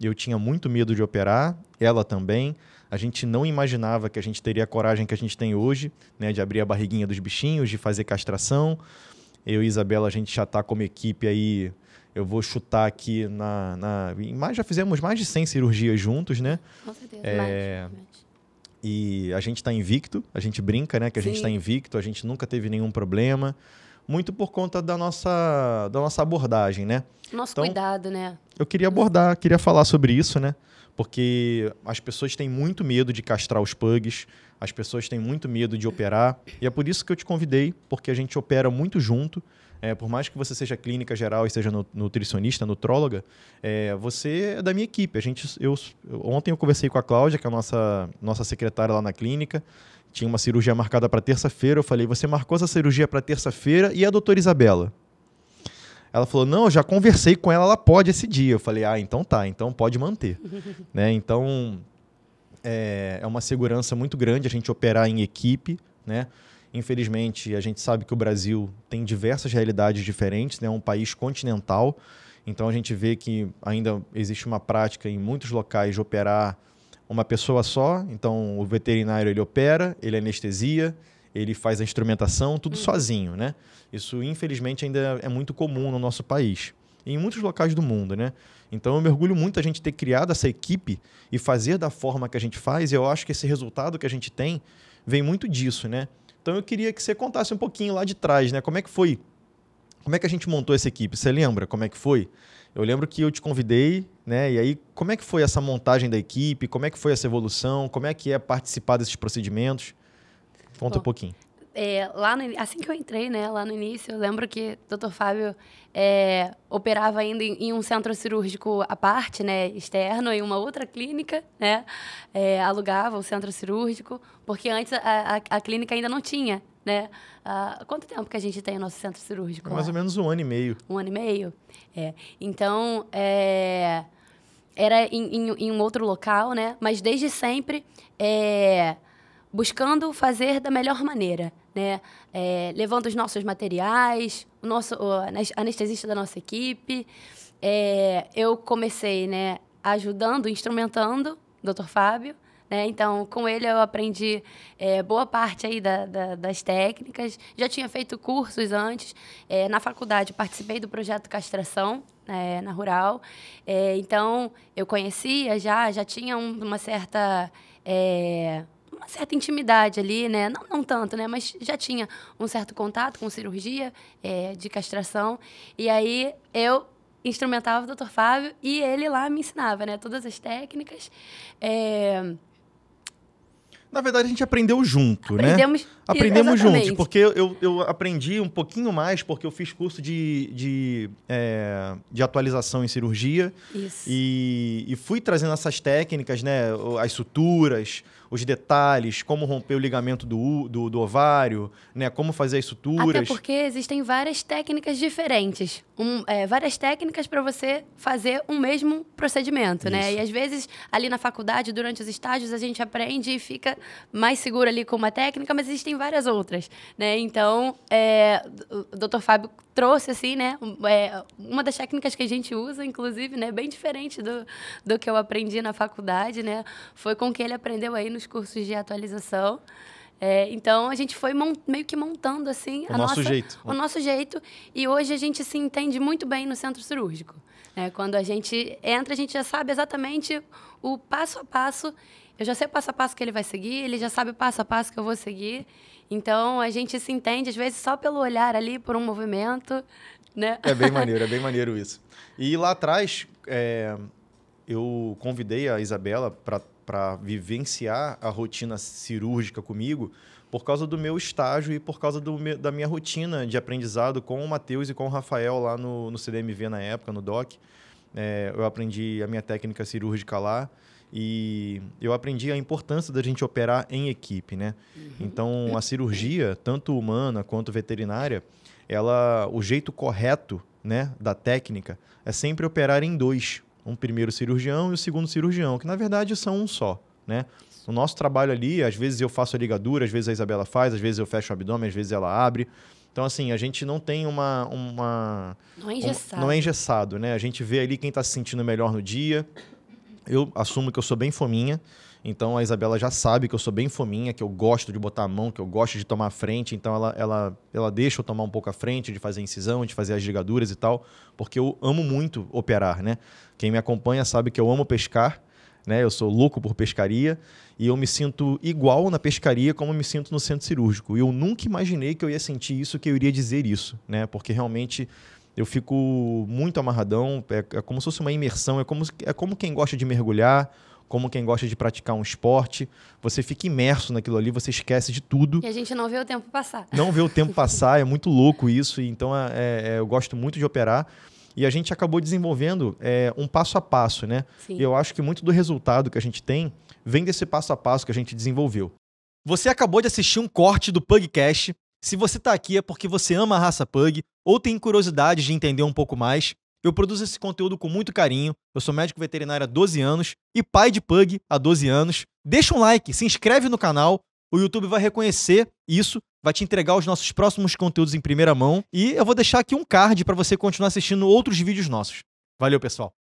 Eu tinha muito medo de operar, ela também. A gente não imaginava que a gente teria a coragem que a gente tem hoje, né, de abrir a barriguinha dos bichinhos, de fazer castração. Eu e Isabela, a gente já está como equipe aí, eu vou chutar aqui na. na mas já fizemos mais de 100 cirurgias juntos, né? Com certeza. É, mais, mais. E a gente está invicto, a gente brinca, né, que a tá Sim. gente está invicto, a gente nunca teve nenhum problema muito por conta da nossa, da nossa abordagem, né? Nosso então, cuidado, né? Eu queria abordar, queria falar sobre isso, né? Porque as pessoas têm muito medo de castrar os pugs, as pessoas têm muito medo de operar. E é por isso que eu te convidei, porque a gente opera muito junto. É, por mais que você seja clínica geral e seja nutricionista, nutróloga, é, você é da minha equipe. A gente, eu, ontem eu conversei com a Cláudia, que é a nossa, nossa secretária lá na clínica. Tinha uma cirurgia marcada para terça-feira. Eu falei: Você marcou essa cirurgia para terça-feira e a doutora Isabela? Ela falou: Não, eu já conversei com ela, ela pode esse dia. Eu falei: Ah, então tá, então pode manter. né? Então é, é uma segurança muito grande a gente operar em equipe. Né? Infelizmente, a gente sabe que o Brasil tem diversas realidades diferentes, né? é um país continental. Então a gente vê que ainda existe uma prática em muitos locais de operar uma pessoa só, então o veterinário ele opera, ele anestesia, ele faz a instrumentação, tudo hum. sozinho, né? Isso infelizmente ainda é muito comum no nosso país e em muitos locais do mundo, né? Então eu mergulho muito a gente ter criado essa equipe e fazer da forma que a gente faz, e eu acho que esse resultado que a gente tem vem muito disso, né? Então eu queria que você contasse um pouquinho lá de trás, né? Como é que foi como é que a gente montou essa equipe? Você lembra como é que foi? Eu lembro que eu te convidei, né? E aí, como é que foi essa montagem da equipe? Como é que foi essa evolução? Como é que é participar desses procedimentos? Conta Bom, um pouquinho. É, lá no, assim que eu entrei, né, lá no início, eu lembro que o Dr. Fábio é, operava ainda em, em, um centro cirúrgico à parte, né, externo, em uma outra clínica, né, é, alugava o centro cirúrgico, porque antes a, a, a clínica ainda não tinha né? Ah, quanto tempo que a gente tem no nosso centro cirúrgico? mais né? ou menos um ano e meio. Um ano e meio? É. Então, é... era em, em, em, um outro local, né? Mas desde sempre é... buscando fazer da melhor maneira, né? É, levando os nossos materiais, o nosso o anestesista da nossa equipe. É, eu comecei, né? Ajudando, instrumentando o Dr. Fábio. Né? Então, com ele eu aprendi é, boa parte aí da, da, das técnicas. Já tinha feito cursos antes. É, na faculdade, participei do projeto Castração, né, na Rural. É, então, eu conhecia já, já tinha um, uma certa é, uma certa intimidade ali, né? Não, não tanto, né? Mas já tinha um certo contato com cirurgia é, de castração. E aí eu instrumentava o Dr. Fábio e ele lá me ensinava, né? Todas as técnicas. É... Na verdade, a gente aprendeu junto, Aprendemos, né? Aprendemos juntos, porque eu, eu aprendi um pouquinho mais, porque eu fiz curso de, de, é, de atualização em cirurgia. Isso. E, e fui trazendo essas técnicas, né? As suturas, os detalhes, como romper o ligamento do, do, do, ovário, né? Como fazer as suturas. Até porque existem várias técnicas diferentes. Um, é, várias técnicas para você fazer um mesmo procedimento, né? Isso. né? E às vezes, ali na faculdade, durante os estágios, a gente aprende e fica mais seguro ali com uma técnica, mas existem várias outras, né? Então, é, o Dr. Fábio trouxe, assim, né? É, uma das técnicas que a gente usa, inclusive, né? Bem diferente do, do que eu aprendi na faculdade, né? Foi com o que ele aprendeu aí nos cursos de atualização. É, então a gente foi meio que montando assim o nosso nossa, jeito. o nosso jeito e hoje a gente se entende muito bem no centro cirúrgico. É Quando a gente entra a gente já sabe exatamente o passo a passo eu já sei o passo a passo que ele vai seguir, ele já sabe o passo a passo que eu vou seguir. Então a gente se entende, às vezes, só pelo olhar ali, por um movimento. Né? É bem maneiro, é bem maneiro isso. E lá atrás, é, eu convidei a Isabela para vivenciar a rotina cirúrgica comigo por causa do meu estágio e por causa do, da minha rotina de aprendizado com o Matheus e com o Rafael lá no, no CDMV na época, no DOC. É, eu aprendi a minha técnica cirúrgica lá. E eu aprendi a importância da gente operar em equipe, né? Uhum. Então, a cirurgia, tanto humana quanto veterinária, ela, o jeito correto, né, da técnica é sempre operar em dois, um primeiro cirurgião e o segundo cirurgião, que na verdade são um só, né? O nosso trabalho ali, às vezes eu faço a ligadura, às vezes a Isabela faz, às vezes eu fecho o abdômen, às vezes ela abre. Então, assim, a gente não tem uma. uma não é engessado. Um, não é engessado, né? A gente vê ali quem está se sentindo melhor no dia, eu assumo que eu sou bem fominha, então a Isabela já sabe que eu sou bem fominha, que eu gosto de botar a mão, que eu gosto de tomar a frente, então ela, ela, ela deixa eu tomar um pouco a frente, de fazer a incisão, de fazer as ligaduras e tal, porque eu amo muito operar, né? Quem me acompanha sabe que eu amo pescar, né? Eu sou louco por pescaria e eu me sinto igual na pescaria como me sinto no centro cirúrgico. E eu nunca imaginei que eu ia sentir isso, que eu iria dizer isso, né? Porque realmente eu fico muito amarradão, é, é, como se fosse uma imersão, é como, é como quem gosta de mergulhar, como quem gosta de praticar um esporte. Você fica imerso naquilo ali, você esquece de tudo. E a gente não vê o tempo passar. Não vê o tempo passar, é muito louco isso, então é, é, é eu gosto muito de operar. E a gente acabou desenvolvendo é, um passo a passo, né? Sim. E eu acho que muito do resultado que a gente tem vem desse passo a passo que a gente desenvolveu. Você acabou de assistir um corte do Pugcast se você está aqui é porque você ama a raça Pug ou tem curiosidade de entender um pouco mais. Eu produzo esse conteúdo com muito carinho. Eu sou médico veterinário há 12 anos e pai de Pug há 12 anos. Deixa um like, se inscreve no canal. O YouTube vai reconhecer isso, vai te entregar os nossos próximos conteúdos em primeira mão e eu vou deixar aqui um card para você continuar assistindo outros vídeos nossos. Valeu, pessoal.